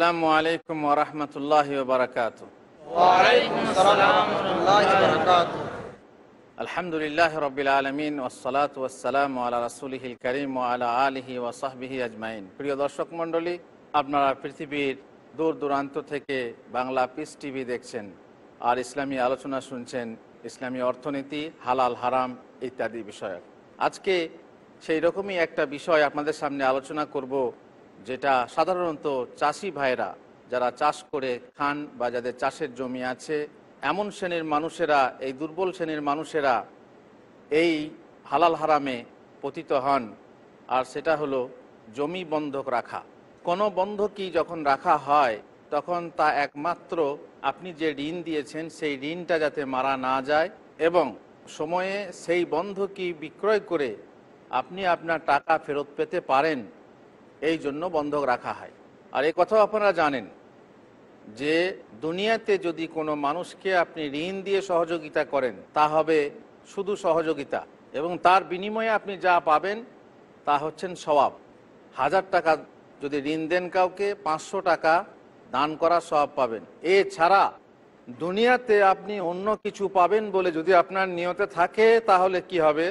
আসসালামু আলাইকুম ওরহমতুল্লাহ বারকাত আলহামদুলিল্লাহ রবিল আলমিন ওসলাত ওসালাম আল্লাহ রাসুলহিল করিম আলা আলহি ওসাহবিহি আজমাইন প্রিয় দর্শক মণ্ডলী আপনারা পৃথিবীর দূর দূরান্ত থেকে বাংলা পিস টিভি দেখছেন আর ইসলামী আলোচনা শুনছেন ইসলামী অর্থনীতি হালাল হারাম ইত্যাদি বিষয়ক আজকে সেই রকমই একটা বিষয় আপনাদের সামনে আলোচনা করব যেটা সাধারণত চাষি ভাইরা যারা চাষ করে খান বা যাদের চাষের জমি আছে এমন শ্রেণীর মানুষেরা এই দুর্বল শ্রেণীর মানুষেরা এই হালাল হারামে পতিত হন আর সেটা হলো জমি বন্ধক রাখা কোনো বন্ধকই যখন রাখা হয় তখন তা একমাত্র আপনি যে ঋণ দিয়েছেন সেই ঋণটা যাতে মারা না যায় এবং সময়ে সেই বন্ধকি বিক্রয় করে আপনি আপনার টাকা ফেরত পেতে পারেন এই জন্য বন্ধক রাখা হয় আর এই কথাও আপনারা জানেন যে দুনিয়াতে যদি কোনো মানুষকে আপনি ঋণ দিয়ে সহযোগিতা করেন তা হবে শুধু সহযোগিতা এবং তার বিনিময়ে আপনি যা পাবেন তা হচ্ছেন স্বভাব হাজার টাকা যদি ঋণ দেন কাউকে পাঁচশো টাকা দান করা স্বভাব পাবেন এ ছাড়া দুনিয়াতে আপনি অন্য কিছু পাবেন বলে যদি আপনার নিয়তে থাকে তাহলে কি হবে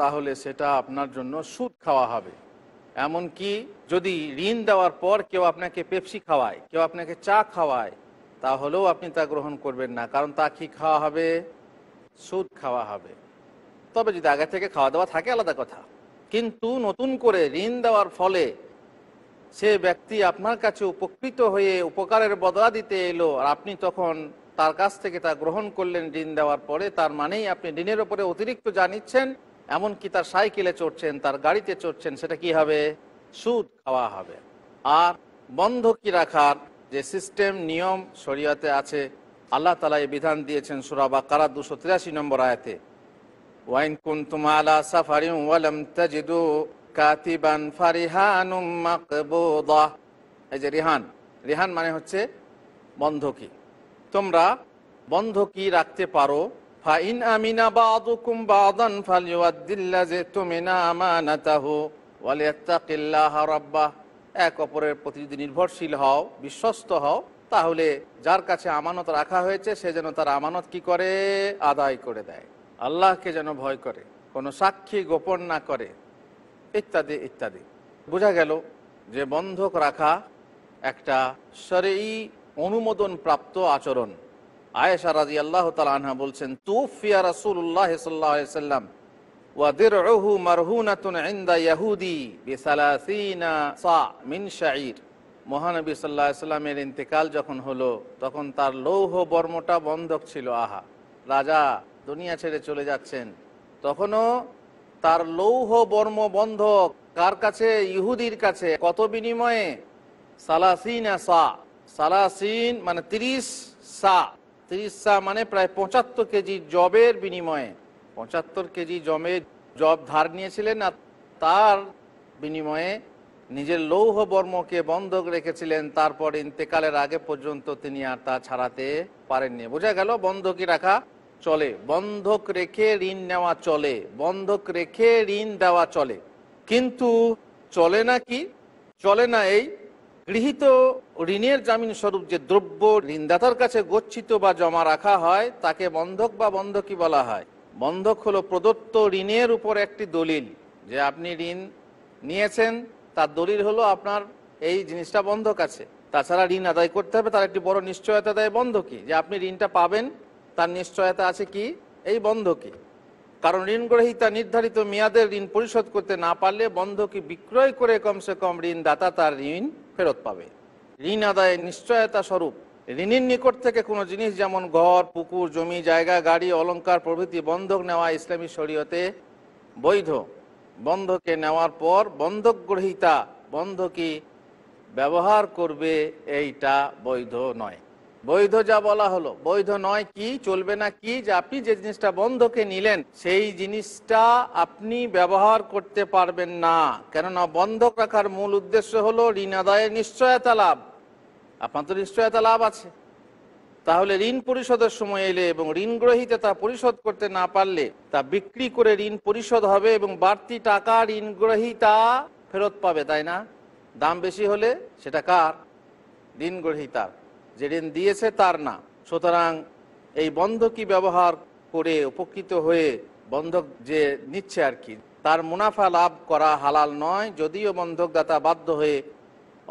তাহলে সেটা আপনার জন্য সুদ খাওয়া হবে এমনকি যদি ঋণ দেওয়ার পর কেউ আপনাকে পেপসি খাওয়ায় কেউ আপনাকে চা খাওয়ায় তাহলেও আপনি তা গ্রহণ করবেন না কারণ তা কি খাওয়া হবে সুদ খাওয়া হবে তবে যদি আগে থেকে খাওয়া দাওয়া থাকে আলাদা কথা কিন্তু নতুন করে ঋণ দেওয়ার ফলে সে ব্যক্তি আপনার কাছে উপকৃত হয়ে উপকারের বদলা দিতে এলো আর আপনি তখন তার কাছ থেকে তা গ্রহণ করলেন ঋণ দেওয়ার পরে তার মানেই আপনি ঋণের ওপরে অতিরিক্ত যা নিচ্ছেন এমনকি তার সাইকেলে চড়ছেন তার গাড়িতে চড়ছেন সেটা কি হবে সুদ খাওয়া হবে আর বন্ধ কি রাখার যে সিস্টেম নিয়ম শরীয়তে আছে আল্লাহ তালা এই বিধান দিয়েছেন সুরাবা বা কারা দুশো তিরাশি নম্বর আয়াতে ওয়াইন কুন তুমালা সাফারি ওয়ালম তাজিদু কাতিবান ফারিহানুম মাকবুদাহ এই যে রিহান রিহান মানে হচ্ছে বন্ধকি তোমরা বন্ধকি রাখতে পারো ফাইন আমিনা বাদুকুম বাদান ফালিউদ্দিল্লা যে তুমিনা আমানাতাহু ওয়ালিয়াত্তাকিল্লাহ রাব্বাহ এক অপরের প্রতি যদি নির্ভরশীল হও বিশ্বস্ত হও তাহলে যার কাছে আমানত রাখা হয়েছে সে যেন তার আমানত কি করে আদায় করে দেয় আল্লাহকে যেন ভয় করে কোনো সাক্ষী গোপন না করে ইত্যাদি ইত্যাদি বোঝা গেল যে বন্ধক রাখা একটা সরেই অনুমোদন প্রাপ্ত আচরণ আয়েশা রাজি আল্লাহ আনহা বলছেন তুফিয়া রাসুল্লাহ সাল্লাম ওয়াদিরহু মারহুনাতুন ইন্দা ইয়াহুদি বিসালাসিনা সা মিন শাইর মহানবী সাল্লাহ ইন্তেকাল যখন হলো তখন তার লৌহ বর্মটা বন্ধক ছিল আহা রাজা দুনিয়া ছেড়ে চলে যাচ্ছেন তখনও তার লৌহ বর্ম বন্ধক কার কাছে ইহুদির কাছে কত বিনিময়ে সালাসিন সা সালাসিন মানে তিরিশ সা তিরিশা মানে প্রায় পঁচাত্তর কেজি জবের বিনিময়ে পঁচাত্তর কেজি জমে জব ধার নিয়েছিলেন আর তার বিনিময়ে নিজের লৌহ বর্মকে বন্ধক রেখেছিলেন তারপর ইন্তেকালের আগে পর্যন্ত তিনি আর তা ছাড়াতে পারেননি বোঝা গেল বন্ধকি রাখা চলে বন্ধক রেখে ঋণ নেওয়া চলে বন্ধক রেখে ঋণ দেওয়া চলে কিন্তু চলে না কি চলে না এই গৃহীত ঋণের জামিন স্বরূপ যে দ্রব্য ঋণদাতার কাছে গচ্ছিত বা জমা রাখা হয় তাকে বন্ধক বা বন্ধকি বলা হয় বন্ধক হলো প্রদত্ত ঋণের উপর একটি দলিল যে আপনি ঋণ নিয়েছেন তার দলিল হলো আপনার এই জিনিসটা বন্ধক আছে তাছাড়া ঋণ আদায় করতে হবে তার একটি বড় নিশ্চয়তা দেয় বন্ধকি যে আপনি ঋণটা পাবেন তার নিশ্চয়তা আছে কি এই বন্ধকি কারণ ঋণগ্রহীতা নির্ধারিত মেয়াদের ঋণ পরিশোধ করতে না পারলে বন্ধকি বিক্রয় করে কমসে কম ঋণদাতা তার ঋণ ফেরত পাবে ঋণ আদায় নিশ্চয়তা স্বরূপ ঋণের নিকট থেকে কোনো জিনিস যেমন ঘর পুকুর জমি জায়গা গাড়ি অলঙ্কার প্রভৃতি বন্ধক নেওয়া ইসলামী শরীয়তে বৈধ বন্ধকে নেওয়ার পর বন্ধক গ্রহীতা বন্ধকি ব্যবহার করবে এইটা বৈধ নয় বৈধ যা বলা হলো বৈধ নয় কি চলবে না কি যে আপনি যে জিনিসটা বন্ধকে নিলেন সেই জিনিসটা আপনি ব্যবহার করতে পারবেন না কেননা বন্ধক রাখার মূল উদ্দেশ্য হলো ঋণ আদায়ের নিশ্চয়তা লাভ আপনার তো নিশ্চয়তা লাভ আছে তাহলে ঋণ পরিশোধের সময় এলে এবং ঋণ গ্রহীতে তা পরিশোধ করতে না পারলে তা বিক্রি করে ঋণ পরিশোধ হবে এবং বাড়তি টাকা ঋণ গ্রহীতা ফেরত পাবে তাই না দাম বেশি হলে সেটা কার ঋণ যে ঋণ দিয়েছে তার না সুতরাং এই বন্ধকি ব্যবহার করে উপকৃত হয়ে বন্ধক যে নিচ্ছে আর কি তার মুনাফা লাভ করা হালাল নয় যদিও বন্ধকদাতা বাধ্য হয়ে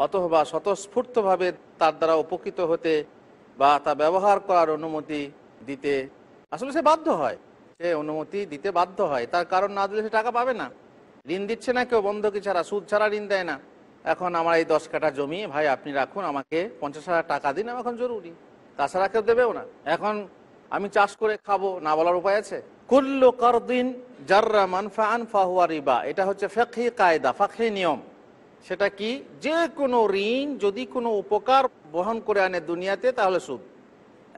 অথবা স্বতঃস্ফূর্তভাবে তার দ্বারা উপকৃত হতে বা তা ব্যবহার করার অনুমতি দিতে আসলে সে বাধ্য হয় সে অনুমতি দিতে বাধ্য হয় তার কারণ না দিলে সে টাকা পাবে না ঋণ দিচ্ছে না কেউ বন্ধকি ছাড়া সুদ ছাড়া ঋণ দেয় না এখন আমার এই দশ কাটা জমি ভাই আপনি রাখুন আমাকে পঞ্চাশ হাজার টাকা দিন আমি এখন জরুরি তাছাড়া কেউ দেবেও না এখন আমি চাষ করে খাবো না বলার উপায় আছে কুল্লো করদিন জার্রা এটা হচ্ছে ফেকি কায়দা ফাঁকি নিয়ম সেটা কি যে কোনো ঋণ যদি কোনো উপকার বহন করে আনে দুনিয়াতে তাহলে সুদ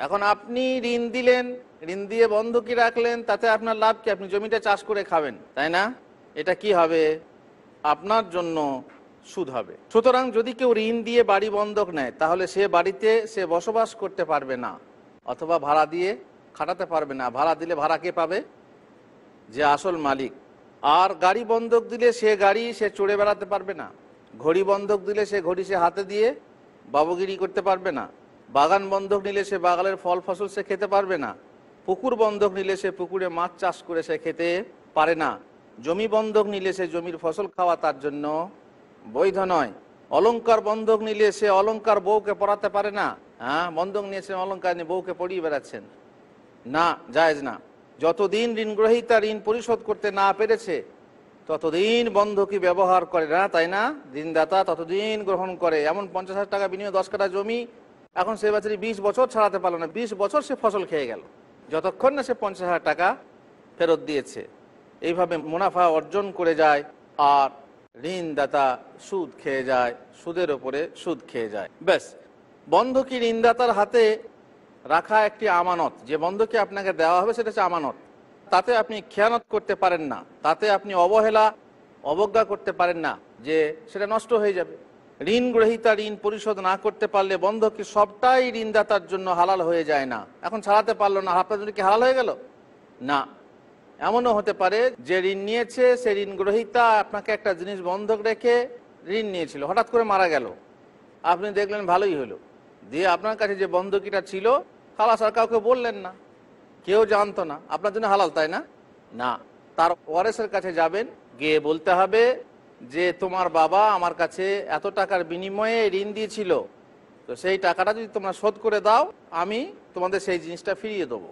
এখন আপনি ঋণ দিলেন ঋণ দিয়ে কি রাখলেন তাতে আপনার লাভ কি আপনি জমিটা চাষ করে খাবেন তাই না এটা কি হবে আপনার জন্য সুদ হবে সুতরাং যদি কেউ ঋণ দিয়ে বাড়ি বন্ধক নেয় তাহলে সে বাড়িতে সে বসবাস করতে পারবে না অথবা ভাড়া দিয়ে খাটাতে পারবে না ভাড়া দিলে ভাড়া কে পাবে যে আসল মালিক আর গাড়ি বন্ধক দিলে সে গাড়ি সে চড়ে বেড়াতে পারবে না ঘড়ি বন্ধক দিলে সে ঘড়ি সে হাতে দিয়ে বাবুগিরি করতে পারবে না বাগান বন্ধক নিলে সে বাগানের ফল ফসল সে খেতে পারবে না পুকুর বন্ধক নিলে সে পুকুরে মাছ চাষ করে সে খেতে পারে না জমি বন্ধক নিলে সে জমির ফসল খাওয়া তার জন্য বৈধ নয় অলঙ্কার বন্ধক নিলে সে অলঙ্কার বউকে পড়াতে পারে না হ্যাঁ বন্ধক নিয়ে সে অলঙ্কার নিয়ে বউকে পড়িয়ে বেড়াচ্ছেন না জায়জ না যতদিন ঋণগ্রহীতা ঋণ পরিশোধ করতে না পেরেছে ততদিন বন্ধকি ব্যবহার করে না তাই না ঋণদাতা ততদিন গ্রহণ করে এমন পঞ্চাশ হাজার টাকা বিনিয়োগ দশ কাটা জমি এখন সে বাচ্চারি বিশ বছর ছাড়াতে পারলো না বিশ বছর সে ফসল খেয়ে গেল যতক্ষণ না সে পঞ্চাশ হাজার টাকা ফেরত দিয়েছে এইভাবে মুনাফা অর্জন করে যায় আর ঋণদাতা সুদ খেয়ে যায় সুদের ওপরে সুদ খেয়ে যায় ব্যাস বন্ধকি ঋণদাতার হাতে রাখা একটি আমানত যে বন্ধকে আপনাকে দেওয়া হবে সেটা হচ্ছে আমানত তাতে আপনি খেয়ানত করতে পারেন না তাতে আপনি অবহেলা অবজ্ঞা করতে পারেন না যে সেটা নষ্ট হয়ে যাবে ঋণ গ্রহিতা ঋণ পরিশোধ না করতে পারলে বন্ধকি সবটাই ঋণদাতার জন্য হালাল হয়ে যায় না এখন ছাড়াতে পারলো না আপনার জন্য কি হালাল হয়ে গেল না এমনও হতে পারে যে ঋণ নিয়েছে সে ঋণ গ্রহিতা আপনাকে একটা জিনিস বন্ধক রেখে ঋণ নিয়েছিল হঠাৎ করে মারা গেল আপনি দেখলেন ভালোই হলো দিয়ে আপনার কাছে যে বন্ধকিটা ছিল খালাস আর কাউকে বললেন না কেউ জানতো না আপনার জন্য হালাল তাই না না তার ওয়ারেসের কাছে যাবেন গিয়ে বলতে হবে যে তোমার বাবা আমার কাছে এত টাকার বিনিময়ে ঋণ দিয়েছিল তো সেই টাকাটা যদি তোমরা শোধ করে দাও আমি তোমাদের সেই জিনিসটা ফিরিয়ে দেবো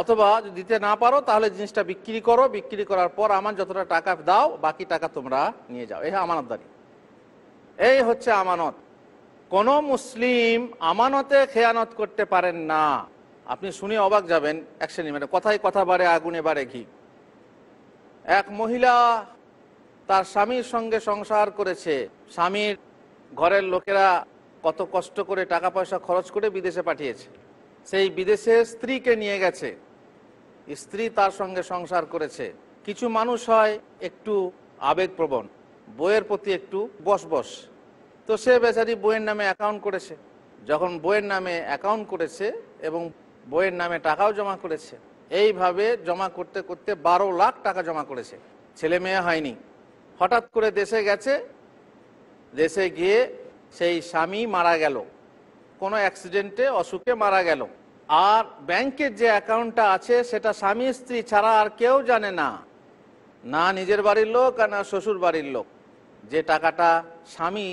অথবা যদি দিতে না পারো তাহলে জিনিসটা বিক্রি করো বিক্রি করার পর আমার যতটা টাকা দাও বাকি টাকা তোমরা নিয়ে যাও এই আমানতদারি এই হচ্ছে আমানত কোনো মুসলিম আমানতে খেয়ানত করতে পারেন না আপনি শুনে অবাক যাবেন এক শ্রেণী মানে কথাই কথা বাড়ে আগুনে বাড়ে ঘি এক মহিলা তার স্বামীর সঙ্গে সংসার করেছে স্বামীর ঘরের লোকেরা কত কষ্ট করে টাকা পয়সা খরচ করে বিদেশে পাঠিয়েছে সেই বিদেশে স্ত্রীকে নিয়ে গেছে স্ত্রী তার সঙ্গে সংসার করেছে কিছু মানুষ হয় একটু আবেগপ্রবণ বইয়ের প্রতি একটু বস বস তো সে বেচারি বইয়ের নামে অ্যাকাউন্ট করেছে যখন বইয়ের নামে অ্যাকাউন্ট করেছে এবং বইয়ের নামে টাকাও জমা করেছে এইভাবে জমা করতে করতে বারো লাখ টাকা জমা করেছে ছেলে মেয়ে হয়নি হঠাৎ করে দেশে গেছে দেশে গিয়ে সেই স্বামী মারা গেল কোনো অ্যাক্সিডেন্টে অসুখে মারা গেল আর ব্যাংকের যে অ্যাকাউন্টটা আছে সেটা স্বামী স্ত্রী ছাড়া আর কেউ জানে না না নিজের বাড়ির লোক আর না শ্বশুর বাড়ির লোক যে টাকাটা স্বামী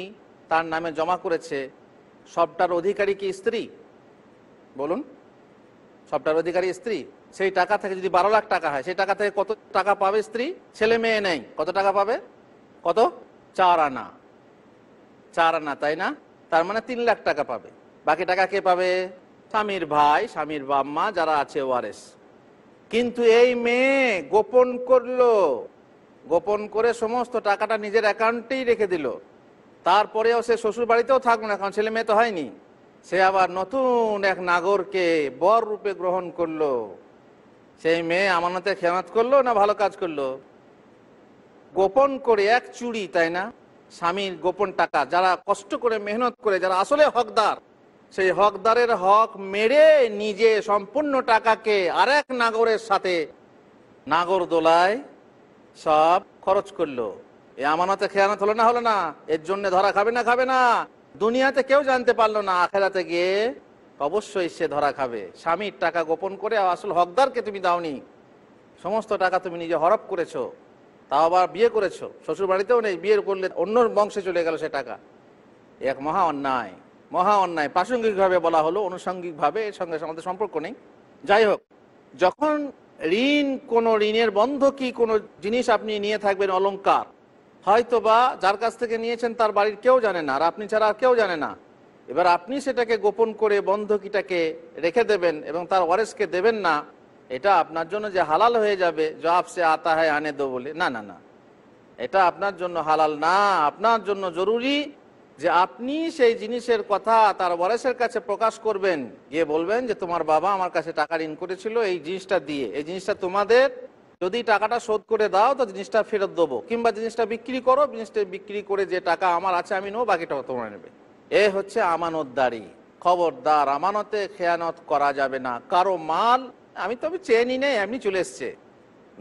তার নামে জমা করেছে সবটার অধিকারী কি স্ত্রী বলুন সবটার অধিকারী স্ত্রী সেই টাকা থেকে যদি বারো লাখ টাকা হয় সেই টাকা থেকে কত টাকা পাবে স্ত্রী ছেলে মেয়ে নেই কত টাকা পাবে কত চার আনা চার আনা তাই না তার মানে তিন লাখ টাকা পাবে বাকি টাকা কে পাবে স্বামীর ভাই স্বামীর বাম্মা যারা আছে ওয়ারেস কিন্তু এই মেয়ে গোপন করলো গোপন করে সমস্ত টাকাটা নিজের অ্যাকাউন্টেই রেখে দিল তারপরেও সে শ্বশুর বাড়িতেও থাকবে না কারণ ছেলে মেয়ে তো হয়নি সে আবার নতুন এক নাগরকে বর রূপে গ্রহণ করলো সেই মেয়ে আমানতে খেমাত করলো না ভালো কাজ করলো গোপন করে এক চুরি তাই না স্বামীর গোপন টাকা যারা কষ্ট করে মেহনত করে যারা আসলে হকদার সেই হকদারের হক মেরে নিজে সম্পূর্ণ টাকাকে আরেক নাগরের সাথে নাগর দোলায় সব খরচ করলো এ আমানতে খেয়ানত হলো না হলো না এর জন্য ধরা খাবে না খাবে না দুনিয়াতে কেউ জানতে পারলো না আখেরাতে গিয়ে অবশ্যই সে ধরা খাবে স্বামীর টাকা গোপন করে আসল হকদারকে তুমি দাওনি সমস্ত টাকা তুমি নিজে হরপ করেছো তাও আবার বিয়ে করেছো শ্বশুর বাড়িতেও নেই বিয়ে করলে অন্য বংশে চলে গেল সে টাকা এক মহা অন্যায় মহা অন্যায় প্রাসঙ্গিকভাবে বলা হলো অনুষঙ্গিকভাবে এর সঙ্গে আমাদের সম্পর্ক নেই যাই হোক যখন ঋণ কোনো ঋণের বন্ধ কি কোনো জিনিস আপনি নিয়ে থাকবেন অলঙ্কার হয়তো বা যার কাছ থেকে নিয়েছেন তার বাড়ির কেউ জানে না আর আপনি ছাড়া আর কেউ জানে না এবার আপনি সেটাকে গোপন করে বন্ধকিটাকে রেখে দেবেন এবং তার ওয়ারেসকে দেবেন না এটা আপনার জন্য যে হালাল হয়ে যাবে জবাব সে আতা হয় আনে দো বলে না না না এটা আপনার জন্য হালাল না আপনার জন্য জরুরি যে আপনি সেই জিনিসের কথা তার বয়সের কাছে প্রকাশ করবেন গিয়ে বলবেন যে তোমার বাবা আমার কাছে টাকা ঋণ করেছিল এই জিনিসটা দিয়ে এই জিনিসটা তোমাদের যদি টাকাটা শোধ করে দাও তো জিনিসটা ফেরত দেবো কিংবা জিনিসটা বিক্রি করো জিনিসটা বিক্রি করে যে টাকা আমার আছে আমি নেবো বাকিটা তোমরা নেবে এ হচ্ছে আমানতদারি খবরদার আমানতে খেয়ানত করা যাবে না কারো মাল আমি আমি চেয়ে নি নেই এমনি চলে এসছে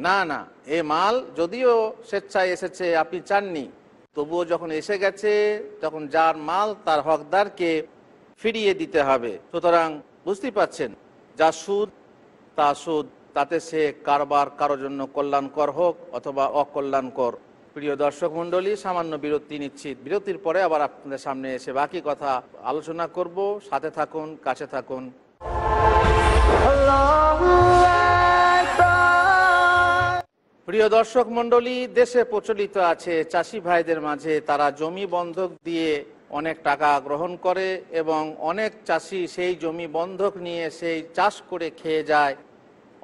না না এ মাল যদিও স্বেচ্ছায় এসেছে আপনি চাননি তবুও যখন এসে গেছে তখন যার মাল তার হকদারকে ফিরিয়ে দিতে হবে সুতরাং বুঝতে পাচ্ছেন যা সুদ তা সুদ তাতে সে কারবার কারোর জন্য কল্যাণকর হোক অথবা অকল্যাণকর প্রিয় দর্শক মণ্ডলী সামান্য বিরতি নিচ্ছি বিরতির পরে আবার আপনাদের সামনে এসে বাকি কথা আলোচনা করব সাথে থাকুন কাছে থাকুন প্রিয় দর্শক মন্ডলী দেশে প্রচলিত আছে চাষি ভাইদের মাঝে তারা জমি বন্ধক দিয়ে অনেক টাকা গ্রহণ করে এবং অনেক চাষি সেই জমি বন্ধক নিয়ে সেই চাষ করে খেয়ে যায়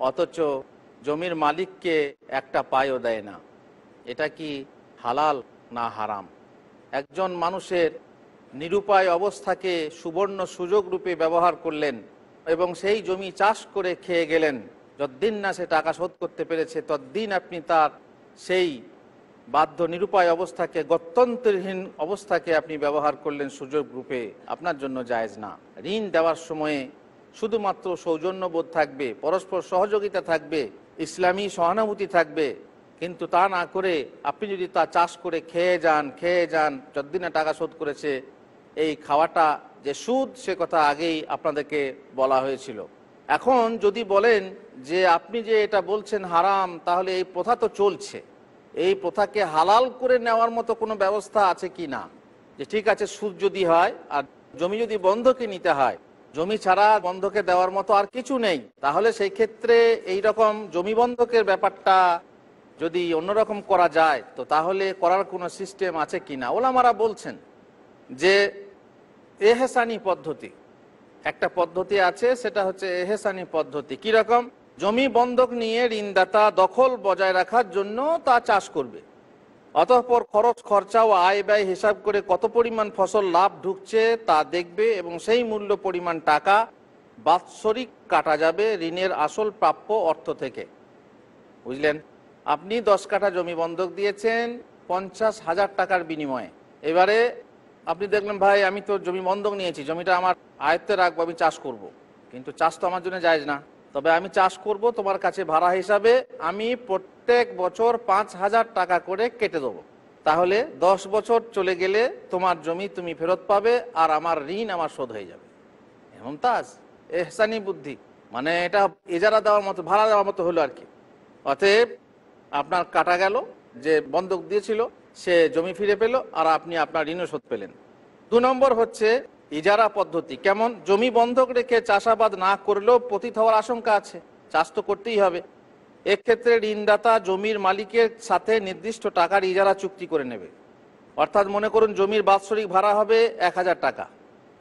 অথচ জমির মালিককে একটা পায়ও দেয় না এটা কি হালাল না হারাম একজন মানুষের নিরুপায় অবস্থাকে সুবর্ণ সুযোগ রূপে ব্যবহার করলেন এবং সেই জমি চাষ করে খেয়ে গেলেন যদ্দিন না সে টাকা শোধ করতে পেরেছে তদ্দিন আপনি তার সেই বাধ্য নিরুপায় অবস্থাকে গত্যন্তরহীন অবস্থাকে আপনি ব্যবহার করলেন সুযোগ রূপে আপনার জন্য জায়জ না ঋণ দেওয়ার সময়ে শুধুমাত্র সৌজন্যবোধ থাকবে পরস্পর সহযোগিতা থাকবে ইসলামী সহানুভূতি থাকবে কিন্তু তা না করে আপনি যদি তা চাষ করে খেয়ে যান খেয়ে যান না টাকা শোধ করেছে এই খাওয়াটা যে সুদ সে কথা আগেই আপনাদেরকে বলা হয়েছিল এখন যদি বলেন যে আপনি যে এটা বলছেন হারাম তাহলে এই প্রথা তো চলছে এই প্রথাকে হালাল করে নেওয়ার মতো কোনো ব্যবস্থা আছে কি না যে ঠিক আছে সুদ যদি হয় আর জমি যদি বন্ধকে নিতে হয় জমি ছাড়া বন্ধকে দেওয়ার মতো আর কিছু নেই তাহলে সেই ক্ষেত্রে এই রকম জমি বন্ধকের ব্যাপারটা যদি অন্যরকম করা যায় তো তাহলে করার কোনো সিস্টেম আছে কি না ওলামারা বলছেন যে এহেসানি পদ্ধতি একটা পদ্ধতি আছে সেটা হচ্ছে এহেসানি পদ্ধতি কি রকম জমি বন্ধক নিয়ে ঋণদাতা দখল বজায় রাখার জন্য তা চাষ করবে অতঃপর খরচ খরচা ও আয় ব্যয় হিসাব করে কত পরিমাণ ফসল লাভ ঢুকছে তা দেখবে এবং সেই মূল্য পরিমাণ টাকা বাৎসরিক কাটা যাবে ঋণের আসল প্রাপ্য অর্থ থেকে বুঝলেন আপনি দশ কাঠা জমি বন্ধক দিয়েছেন পঞ্চাশ হাজার টাকার বিনিময়ে এবারে আপনি দেখলেন ভাই আমি তো জমি বন্ধক নিয়েছি জমিটা আমার আয়ত্তে রাখবো আমি চাষ করব। কিন্তু চাষ তো আমার জন্য যায় না তবে আমি চাষ করব তোমার কাছে ভাড়া হিসাবে আমি প্রত্যেক বছর পাঁচ হাজার টাকা করে কেটে দেবো তাহলে দশ বছর চলে গেলে তোমার জমি তুমি ফেরত পাবে আর আমার ঋণ আমার শোধ হয়ে যাবে এমন তাজ এহসানি বুদ্ধি মানে এটা এজারা দেওয়ার মতো ভাড়া দেওয়ার মতো হলো আর কি অতএব আপনার কাটা গেল যে বন্ধক দিয়েছিল সে জমি ফিরে পেল আর আপনি আপনার ঋণও শোধ পেলেন দু নম্বর হচ্ছে ইজারা পদ্ধতি কেমন জমি বন্ধক রেখে চাষাবাদ না করলেও পতিত হওয়ার আশঙ্কা আছে চাষ তো করতেই হবে এক্ষেত্রে ঋণদাতা জমির মালিকের সাথে নির্দিষ্ট টাকার ইজারা চুক্তি করে নেবে অর্থাৎ মনে করুন জমির বাৎসরিক ভাড়া হবে এক হাজার টাকা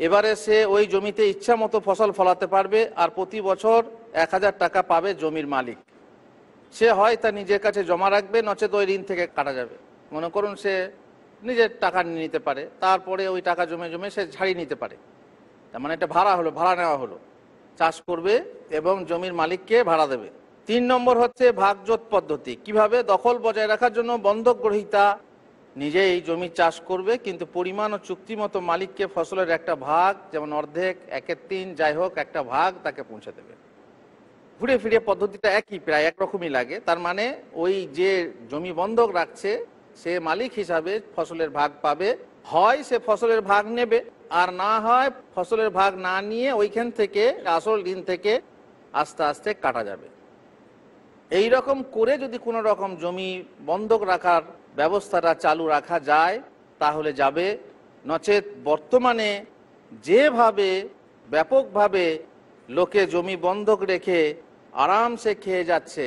এবারে সে ওই জমিতে ইচ্ছা মতো ফসল ফলাতে পারবে আর প্রতি বছর এক হাজার টাকা পাবে জমির মালিক সে হয় তা নিজের কাছে জমা রাখবে নচেত ওই ঋণ থেকে কাটা যাবে মনে করুন সে নিজের টাকা নিয়ে নিতে পারে তারপরে ওই টাকা জমে জমে সে ছাড়িয়ে নিতে পারে তার মানে এটা ভাড়া হলো ভাড়া নেওয়া হলো চাষ করবে এবং জমির মালিককে ভাড়া দেবে তিন নম্বর হচ্ছে ভাগজোত পদ্ধতি কিভাবে দখল বজায় রাখার জন্য বন্ধক গ্রহিতা নিজেই জমি চাষ করবে কিন্তু পরিমাণ ও চুক্তি মতো মালিককে ফসলের একটা ভাগ যেমন অর্ধেক একের তিন যাই হোক একটা ভাগ তাকে পৌঁছে দেবে ঘুরে ফিরে পদ্ধতিটা একই প্রায় একরকমই লাগে তার মানে ওই যে জমি বন্ধক রাখছে সে মালিক হিসাবে ফসলের ভাগ পাবে হয় সে ফসলের ভাগ নেবে আর না হয় ফসলের ভাগ না নিয়ে ওইখান থেকে আসল ঋণ থেকে আস্তে আস্তে কাটা যাবে এই রকম করে যদি কোনো রকম জমি বন্ধক রাখার ব্যবস্থাটা চালু রাখা যায় তাহলে যাবে নচেত বর্তমানে যেভাবে ব্যাপকভাবে লোকে জমি বন্ধক রেখে আরামসে খেয়ে যাচ্ছে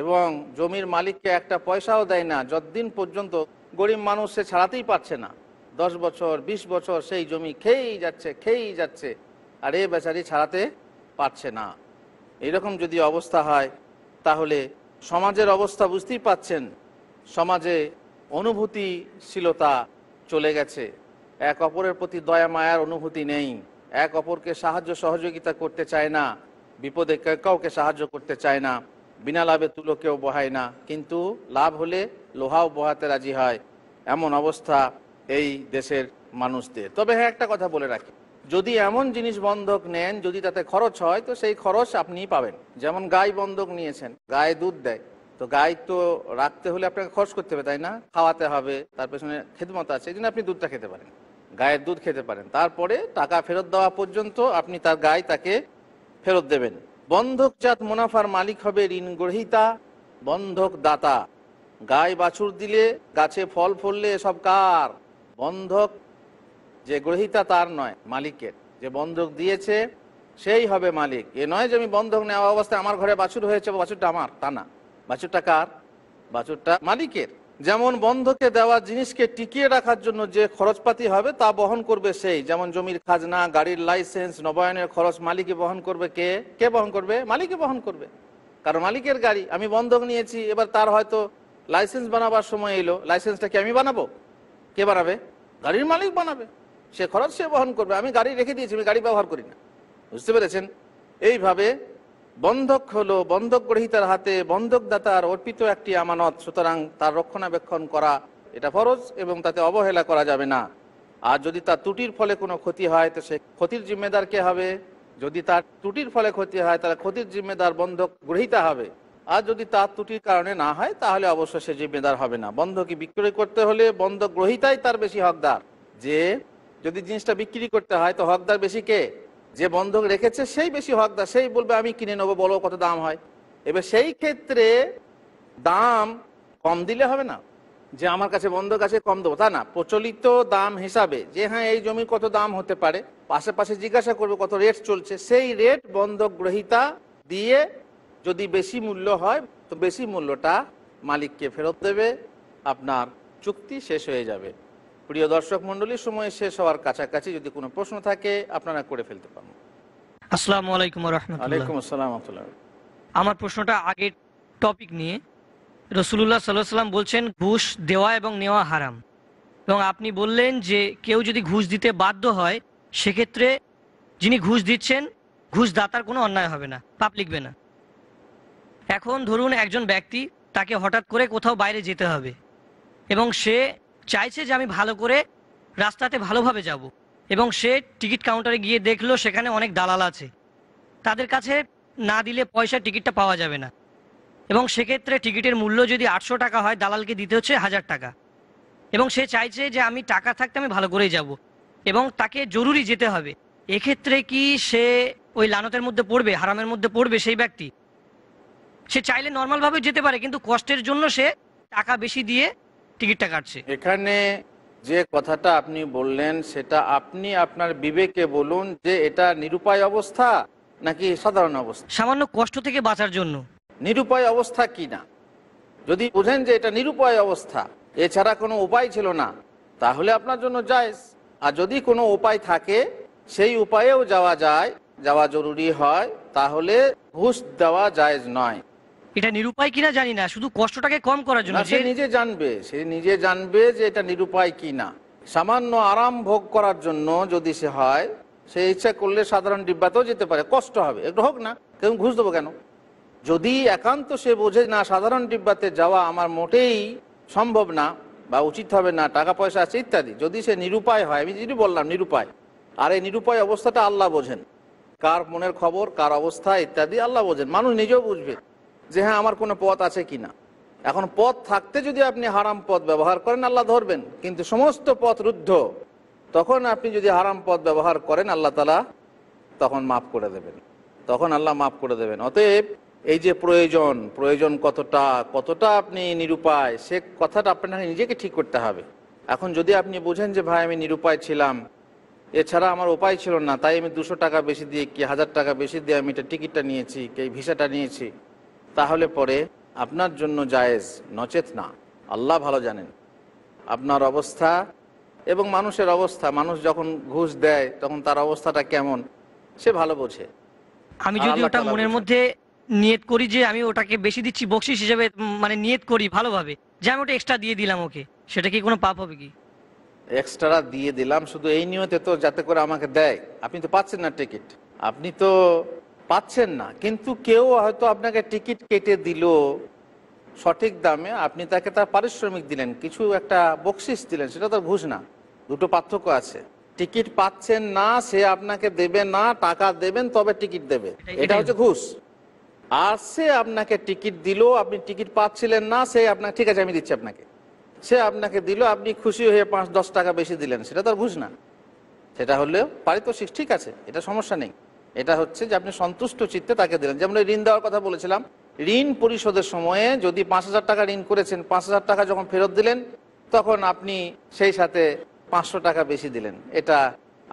এবং জমির মালিককে একটা পয়সাও দেয় না যতদিন পর্যন্ত গরিব মানুষ সে ছাড়াতেই পারছে না দশ বছর ২০ বছর সেই জমি খেয়েই যাচ্ছে খেয়েই যাচ্ছে আর এ বেচারি ছাড়াতে পারছে না এরকম যদি অবস্থা হয় তাহলে সমাজের অবস্থা বুঝতেই পাচ্ছেন সমাজে অনুভূতিশীলতা চলে গেছে এক অপরের প্রতি দয়া মায়ার অনুভূতি নেই এক অপরকে সাহায্য সহযোগিতা করতে চায় না বিপদে কাউকে সাহায্য করতে চায় না বিনা লাভে তুলো কেউ বহায় না কিন্তু লাভ হলে লোহাও বহাতে রাজি হয় এমন অবস্থা এই দেশের মানুষদের তবে হ্যাঁ একটা কথা বলে রাখি যদি এমন জিনিস বন্ধক নেন যদি তাতে খরচ হয় তো সেই খরচ আপনি পাবেন যেমন গাই বন্ধক নিয়েছেন গায়ে দুধ দেয় তো গাই তো রাখতে হলে আপনাকে খরচ করতে হবে তাই না খাওয়াতে হবে তার পেছনে খেদমত আছে এই আপনি দুধটা খেতে পারেন গায়ের দুধ খেতে পারেন তারপরে টাকা ফেরত দেওয়া পর্যন্ত আপনি তার গায়ে তাকে ফেরত দেবেন চাঁদ মুনাফার মালিক হবে ঋণ গ্রহীতা বন্ধক দাতা গায়ে বাছুর দিলে গাছে ফল ফললে এসব কার বন্ধক যে গ্রহিতা তার নয় মালিকের যে বন্ধক দিয়েছে সেই হবে মালিক এ নয় যে আমি বন্ধক নেওয়া অবস্থায় আমার ঘরে বাছুর হয়েছে বাছুরটা আমার তা না বাছুরটা কার বাছুরটা মালিকের যেমন বন্ধকে দেওয়া জিনিসকে টিকিয়ে রাখার জন্য যে খরচপাতি হবে তা বহন করবে সেই যেমন জমির খাজনা গাড়ির লাইসেন্স নবায়নের খরচ মালিকই বহন করবে কে কে বহন করবে মালিক বহন করবে কারণ মালিকের গাড়ি আমি বন্ধক নিয়েছি এবার তার হয়তো লাইসেন্স বানাবার সময় এলো লাইসেন্সটা কি আমি বানাবো কে বানাবে গাড়ির মালিক বানাবে সে খরচ সে বহন করবে আমি গাড়ি রেখে দিয়েছি আমি গাড়ি ব্যবহার করি না বুঝতে পেরেছেন এইভাবে বন্ধক হলো বন্ধক গ্রহিতার হাতে বন্ধকদাতার অর্পিত একটি আমানত সুতরাং তার রক্ষণাবেক্ষণ করা এটা ফরজ এবং তাতে অবহেলা করা যাবে না আর যদি তার ত্রুটির ফলে কোনো ক্ষতি হয় তো সে ক্ষতির জিম্মেদার কে হবে যদি তার ত্রুটির ফলে ক্ষতি হয় তাহলে ক্ষতির জিম্মেদার বন্ধক গ্রহিতা হবে আর যদি তার ত্রুটির কারণে না হয় তাহলে অবশ্য সে জিম্মেদার হবে না বন্ধকি বিক্রয় করতে হলে বন্ধক গ্রহিতাই তার বেশি হকদার যে যদি জিনিসটা বিক্রি করতে হয় তো হকদার বেশি কে যে বন্ধক রেখেছে সেই বেশি হকদার সেই বলবে আমি কিনে নেবো বলো কত দাম হয় এবার সেই ক্ষেত্রে দাম কম দিলে হবে না যে আমার কাছে বন্ধক আছে কম দেবো তা না প্রচলিত দাম হিসাবে যে হ্যাঁ এই জমির কত দাম হতে পারে পাশে জিজ্ঞাসা করবে কত রেট চলছে সেই রেট বন্ধক গ্রহিতা দিয়ে যদি বেশি মূল্য হয় তো বেশি মূল্যটা মালিককে ফেরত দেবে আপনার চুক্তি শেষ হয়ে যাবে প্রিয় দর্শক মন্ডলী সময় শেষ হওয়ার কাছাকাছি যদি কোনো প্রশ্ন থাকে আপনারা করে ফেলতে পারেন আসসালামু আলাইকুম আলাইকুম আসসালাম আমার প্রশ্নটা আগের টপিক নিয়ে রসুল্লাহ সাল্লাহ সাল্লাম বলছেন ঘুষ দেওয়া এবং নেওয়া হারাম এবং আপনি বললেন যে কেউ যদি ঘুষ দিতে বাধ্য হয় সেক্ষেত্রে যিনি ঘুষ দিচ্ছেন ঘুষ দাতার কোনো অন্যায় হবে না পাপ লিখবে না এখন ধরুন একজন ব্যক্তি তাকে হঠাৎ করে কোথাও বাইরে যেতে হবে এবং সে চাইছে যে আমি ভালো করে রাস্তাতে ভালোভাবে যাব। এবং সে টিকিট কাউন্টারে গিয়ে দেখলো সেখানে অনেক দালাল আছে তাদের কাছে না দিলে পয়সা টিকিটটা পাওয়া যাবে না এবং সেক্ষেত্রে টিকিটের মূল্য যদি আটশো টাকা হয় দালালকে দিতে হচ্ছে হাজার টাকা এবং সে চাইছে যে আমি টাকা থাকতে আমি ভালো করেই যাব এবং তাকে জরুরি যেতে হবে এক্ষেত্রে কি সে ওই লানতের মধ্যে পড়বে হারামের মধ্যে পড়বে সেই ব্যক্তি সে চাইলে নর্মালভাবে যেতে পারে কিন্তু কষ্টের জন্য সে টাকা বেশি দিয়ে টিকিটটা কাটছে এখানে যে কথাটা আপনি বললেন সেটা আপনি আপনার বিবেকে বলুন যে এটা নিরুপায় অবস্থা নাকি সাধারণ অবস্থা সামান্য কষ্ট থেকে বাঁচার জন্য নিরুপায় অবস্থা কি না যদি বোঝেন যে এটা নিরুপায় অবস্থা এছাড়া কোনো উপায় ছিল না তাহলে আপনার জন্য যায় আর যদি কোনো উপায় থাকে সেই উপায়েও যাওয়া যায় যাওয়া জরুরি হয় তাহলে ঘুষ দেওয়া যায় নয় এটা নিরুপায় কিনা জানি না শুধু কষ্টটাকে কম করার জন্য সে নিজে জানবে সে নিজে জানবে যে এটা নিরুপায় কিনা সামান্য আরাম ভোগ করার জন্য যদি সে হয় সে ইচ্ছা করলে সাধারণ ডিব্বাতেও যেতে পারে কষ্ট হবে একটু হোক না কেউ ঘুষ দেবো কেন যদি একান্ত সে বোঝে না সাধারণ ডিব্বাতে যাওয়া আমার মোটেই সম্ভব না বা উচিত হবে না টাকা পয়সা আছে ইত্যাদি যদি সে নিরুপায় হয় আমি যেটি বললাম নিরুপায় আর এই নিরুপায় অবস্থাটা আল্লাহ বোঝেন কার মনের খবর কার অবস্থা ইত্যাদি আল্লাহ বোঝেন মানুষ নিজেও বুঝবে যে হ্যাঁ আমার কোনো পথ আছে কি না এখন পথ থাকতে যদি আপনি হারাম পথ ব্যবহার করেন আল্লাহ ধরবেন কিন্তু সমস্ত পথ রুদ্ধ তখন আপনি যদি হারাম পথ ব্যবহার করেন আল্লাহ তালা তখন মাফ করে দেবেন তখন আল্লাহ মাফ করে দেবেন অতএব এই যে প্রয়োজন প্রয়োজন কতটা কতটা আপনি নিরুপায় সে কথাটা আপনাকে নিজেকে ঠিক করতে হবে এখন যদি আপনি বোঝেন যে ভাই আমি নিরুপায় ছিলাম এছাড়া আমার উপায় ছিল না তাই আমি দুশো টাকা বেশি দিয়ে কি হাজার টাকা বেশি দিয়ে আমি এটা টিকিটটা নিয়েছি কি ভিসাটা নিয়েছি তাহলে পরে আপনার জন্য জায়েজ নচেত না আল্লাহ ভালো জানেন আপনার অবস্থা এবং মানুষের অবস্থা মানুষ যখন ঘুষ দেয় তখন তার অবস্থাটা কেমন সে ভালো বোঝে আমি যদি ওটা মনের মধ্যে নিয়ত করি যে আমি ওটাকে বেশি দিচ্ছি বকশিস হিসেবে মানে নিয়ত করি ভালোভাবে যে আমি ওটা এক্সট্রা দিয়ে দিলাম ওকে সেটা কি কোনো পাপ হবে কি এক্সট্রা দিয়ে দিলাম শুধু এই নিয়তে তো যাতে করে আমাকে দেয় আপনি তো পাচ্ছেন না টিকিট আপনি তো পাচ্ছেন না কিন্তু কেউ হয়তো আপনাকে টিকিট কেটে দিল সঠিক দামে আপনি তাকে তার পারিশ্রমিক দিলেন কিছু একটা বকশিস দিলেন সেটা তো ঘুষ না দুটো পার্থক্য আছে টিকিট পাচ্ছেন না সে আপনাকে দেবে না টাকা দেবেন তবে টিকিট দেবে এটা হচ্ছে ঘুষ আর সে আপনাকে টিকিট দিল আপনি টিকিট পাচ্ছিলেন না সে আপনাকে ঠিক আছে আমি দিচ্ছি আপনাকে সে আপনাকে দিল আপনি খুশি হয়ে পাঁচ দশ টাকা বেশি দিলেন সেটা তো ঘুষ না সেটা হলেও পারিতোষিক ঠিক আছে এটা সমস্যা নেই এটা হচ্ছে যে আপনি সন্তুষ্ট চিত্তে তাকে দিলেন যেমন ঋণ দেওয়ার কথা বলেছিলাম ঋণ পরিশোধের সময়ে যদি পাঁচ হাজার টাকা ঋণ করেছেন পাঁচ হাজার টাকা যখন ফেরত দিলেন তখন আপনি সেই সাথে পাঁচশো টাকা বেশি দিলেন এটা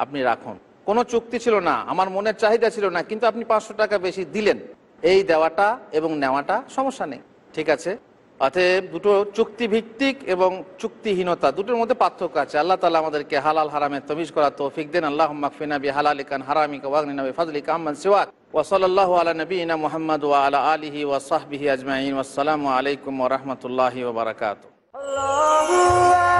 আপনি রাখুন কোনো চুক্তি ছিল না আমার মনের চাহিদা ছিল না কিন্তু আপনি পাঁচশো টাকা বেশি দিলেন এই দেওয়াটা এবং নেওয়াটা সমস্যা নেই ঠিক আছে অতএব দুটো চুক্তিভিত্তিক এবং চুক্তিহীনতা দুটোর মধ্যে পার্থক্য আছে আল্লাহ তালা আমাদেরকে হালাল হারামের তমিজ করা তৌফিক দেন আল্লাহ মাকফিনাবি বি হালাল ইকান হারামিক ওয়াগনিনাবি ফাজলিক আহমান সিওয়াক ওসলাল্লাহ আলা ইনা মোহাম্মদ ওয়ালা আলহি ওয়াসাহবিহি আজমাইন আসসালামু আলাইকুম ওরহমতুল্লাহি ওবরাকাত আল্লাহ